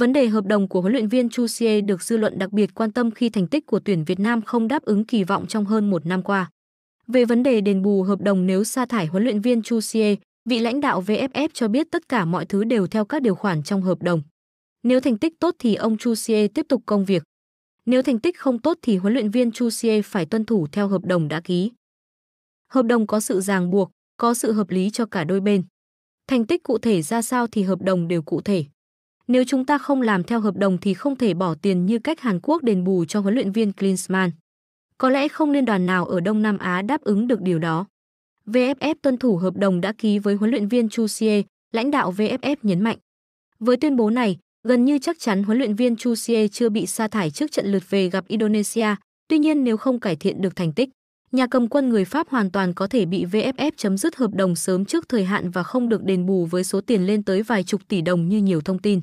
Vấn đề hợp đồng của huấn luyện viên Chu Xie được dư luận đặc biệt quan tâm khi thành tích của tuyển Việt Nam không đáp ứng kỳ vọng trong hơn một năm qua. Về vấn đề đền bù hợp đồng nếu sa thải huấn luyện viên Chu Xie, vị lãnh đạo VFF cho biết tất cả mọi thứ đều theo các điều khoản trong hợp đồng. Nếu thành tích tốt thì ông Chu Xie tiếp tục công việc. Nếu thành tích không tốt thì huấn luyện viên Chu Xie phải tuân thủ theo hợp đồng đã ký. Hợp đồng có sự ràng buộc, có sự hợp lý cho cả đôi bên. Thành tích cụ thể ra sao thì hợp đồng đều cụ thể. Nếu chúng ta không làm theo hợp đồng thì không thể bỏ tiền như cách Hàn Quốc đền bù cho huấn luyện viên Klinsmann. Có lẽ không liên đoàn nào ở Đông Nam Á đáp ứng được điều đó. VFF tuân thủ hợp đồng đã ký với huấn luyện viên Chu Xie, lãnh đạo VFF nhấn mạnh. Với tuyên bố này, gần như chắc chắn huấn luyện viên Chu Xie chưa bị sa thải trước trận lượt về gặp Indonesia, tuy nhiên nếu không cải thiện được thành tích, nhà cầm quân người Pháp hoàn toàn có thể bị VFF chấm dứt hợp đồng sớm trước thời hạn và không được đền bù với số tiền lên tới vài chục tỷ đồng như nhiều thông tin.